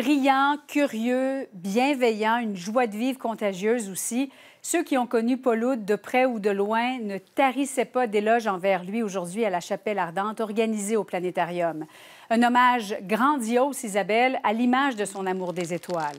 brillant, curieux, bienveillant, une joie de vivre contagieuse aussi. Ceux qui ont connu Paul de près ou de loin ne tarissaient pas d'éloges envers lui aujourd'hui à la Chapelle Ardente organisée au Planétarium. Un hommage grandiose, Isabelle, à l'image de son amour des étoiles.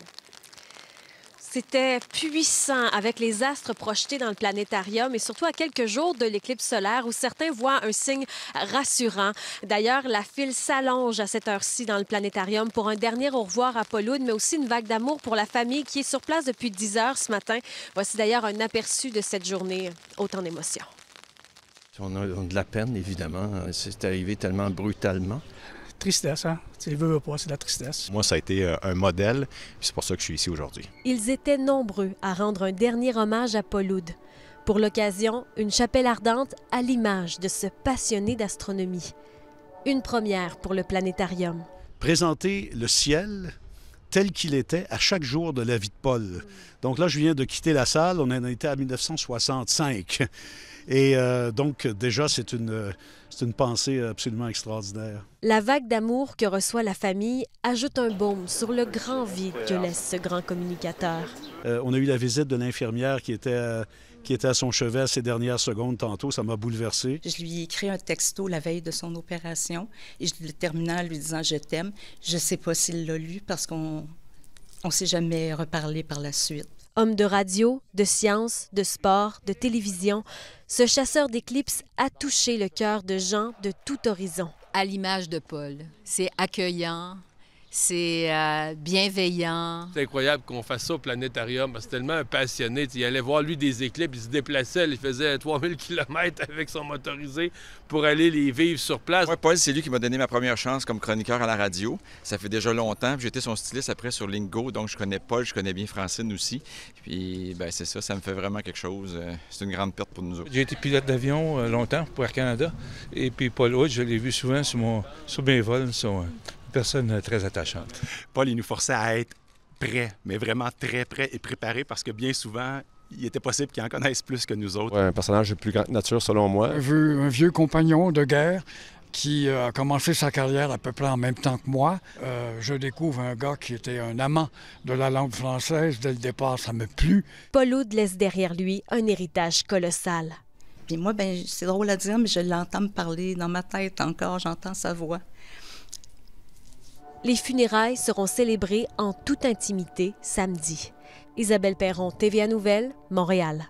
C'était puissant avec les astres projetés dans le planétarium et surtout à quelques jours de l'éclipse solaire où certains voient un signe rassurant. D'ailleurs, la file s'allonge à cette heure-ci dans le planétarium pour un dernier au revoir à Pauloud, mais aussi une vague d'amour pour la famille qui est sur place depuis 10 heures ce matin. Voici d'ailleurs un aperçu de cette journée autant d'émotions. on a de la peine, évidemment. C'est arrivé tellement brutalement tristesse, hein? Tu ne veux pas, c'est la tristesse. Moi, ça a été euh, un modèle, c'est pour ça que je suis ici aujourd'hui. Ils étaient nombreux à rendre un dernier hommage à Paul Pour l'occasion, une chapelle ardente à l'image de ce passionné d'astronomie. Une première pour le planétarium. Présenter le ciel tel qu'il était à chaque jour de la vie de Paul. Donc là, je viens de quitter la salle, on en était à 1965. Et euh, donc, déjà, euh, c'est une, pensée absolument extraordinaire. La vague d'amour que reçoit la famille ajoute un baume sur le grand vide que laisse ce grand communicateur. Euh, on a eu la visite de l'infirmière qui était... à son chevet ces dernières secondes tantôt, ça m'a bouleversé. Je lui ai écrit un texto la veille de son opération et je le terminé en lui disant je t'aime. Je ne sais pas s'il l'a lu parce qu'on ne s'est jamais reparlé par la suite. Homme de radio, de science, de sport, de télévision, ce chasseur d'éclipses a touché le cœur de gens de tout horizon. À l'image de Paul, c'est accueillant, c'est euh, bienveillant. C'est incroyable qu'on fasse ça au planétarium. C'est tellement un passionné. Il allait voir, lui, des éclipses. Il se déplaçait. Il faisait 3000 km avec son motorisé pour aller les vivre sur place. Paul, c'est lui qui m'a donné ma première chance comme chroniqueur à la radio. Ça fait déjà longtemps. J'étais son styliste après sur Lingo. Donc, je connais Paul, je connais bien Francine aussi. Puis, ben, c'est ça. Ça me fait vraiment quelque chose. Euh, c'est une grande perte pour nous autres. J'ai été pilote d'avion euh, longtemps pour Air Canada. Et puis, Paul je l'ai vu souvent sur, mon, sur mes vols, personne très attachante. Paul, il nous forçait à être prêt, mais vraiment très prêt et préparé parce que bien souvent, il était possible qu'il en connaisse plus que nous autres. un personnage de plus grande nature, selon moi. Un vieux, un vieux compagnon de guerre qui euh, a commencé sa carrière à peu près en même temps que moi. Euh, je découvre un gars qui était un amant de la langue française. Dès le départ, ça me plut. Paul Oud laisse derrière lui un héritage colossal. Puis moi, ben, c'est drôle à dire, mais je l'entends me parler dans ma tête encore. J'entends sa voix. Les funérailles seront célébrées en toute intimité samedi. Isabelle Perron, TVA Nouvelle, Montréal.